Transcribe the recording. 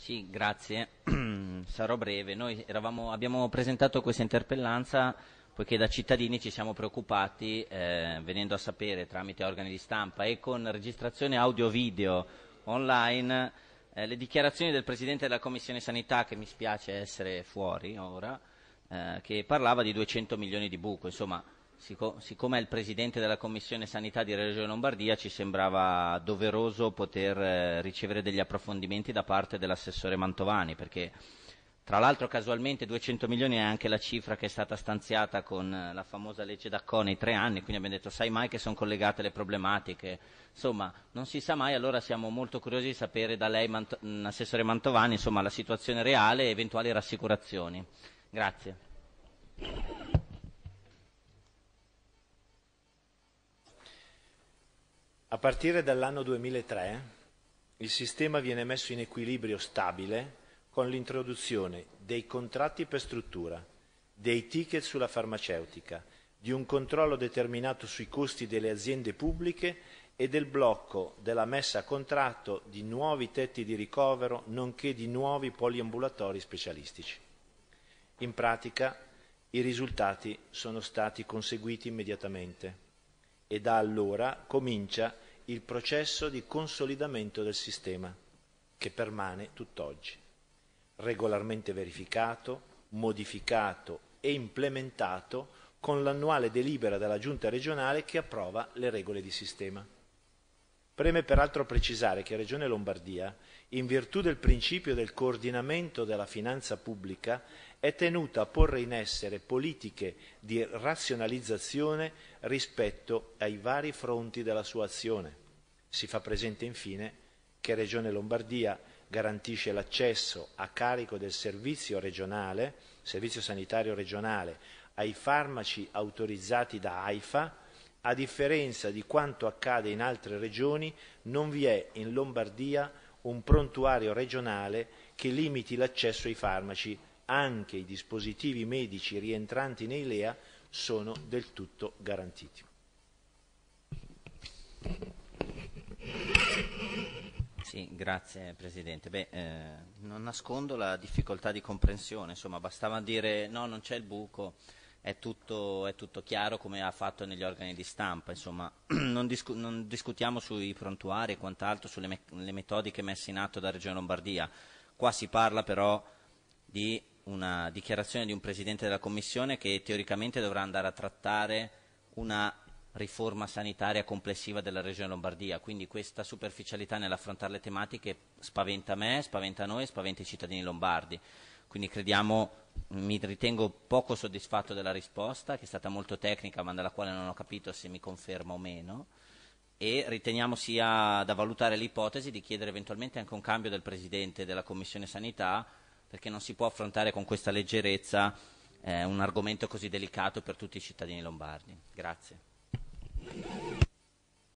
Sì, grazie. Sarò breve. Noi eravamo, abbiamo presentato questa interpellanza poiché da cittadini ci siamo preoccupati, eh, venendo a sapere tramite organi di stampa e con registrazione audio-video online, eh, le dichiarazioni del Presidente della Commissione Sanità, che mi spiace essere fuori ora, eh, che parlava di 200 milioni di buco. Insomma, siccome è il Presidente della Commissione Sanità di Regione Lombardia, ci sembrava doveroso poter eh, ricevere degli approfondimenti da parte dell'assessore Mantovani, perché tra l'altro casualmente 200 milioni è anche la cifra che è stata stanziata con eh, la famosa legge Daccone i tre anni, quindi abbiamo detto sai mai che sono collegate le problematiche, insomma non si sa mai, allora siamo molto curiosi di sapere da lei, Mant- mm, Assessore Mantovani, insomma, la situazione reale e eventuali rassicurazioni. Grazie. A partire dall'anno 2003 il sistema viene messo in equilibrio stabile con l'introduzione dei contratti per struttura, dei ticket sulla farmaceutica, di un controllo determinato sui costi delle aziende pubbliche e del blocco della messa a contratto di nuovi tetti di ricovero nonché di nuovi poliambulatori specialistici. In pratica i risultati sono stati conseguiti immediatamente e da allora comincia il processo di consolidamento del sistema, che permane tutt'oggi, regolarmente verificato, modificato e implementato con l'annuale delibera della Giunta regionale che approva le regole di sistema. Preme peraltro precisare che Regione Lombardia, in virtù del principio del coordinamento della finanza pubblica, è tenuta a porre in essere politiche di razionalizzazione rispetto ai vari fronti della sua azione. Si fa presente infine che Regione Lombardia garantisce l'accesso a carico del servizio regionale, servizio sanitario regionale, ai farmaci autorizzati da AIFA, a differenza di quanto accade in altre regioni, non vi è in Lombardia un prontuario regionale che limiti l'accesso ai farmaci. Anche i dispositivi medici rientranti nei LEA sono del tutto garantiti. Sì, grazie Presidente. Beh, eh, non nascondo la difficoltà di comprensione, insomma, bastava dire no, non c'è il buco, è tutto, è tutto, chiaro come ha fatto negli organi di stampa. Insomma, non, discu- non discutiamo sui prontuari e quant'altro, sulle me- metodiche messe in atto dalla Regione Lombardia. Qua si parla però di una dichiarazione di un Presidente della Commissione che teoricamente dovrà andare a trattare una riforma sanitaria complessiva della Regione Lombardia. Quindi questa superficialità nell'affrontare le tematiche spaventa me, spaventa noi, e spaventa i cittadini lombardi quindi crediamo, mi ritengo poco soddisfatto della risposta, che è stata molto tecnica ma dalla quale non ho capito se mi conferma o meno, e riteniamo sia da valutare l'ipotesi di chiedere eventualmente anche un cambio del Presidente della Commissione Sanità, perché non si può affrontare con questa leggerezza eh, un argomento così delicato per tutti i cittadini lombardi. Grazie.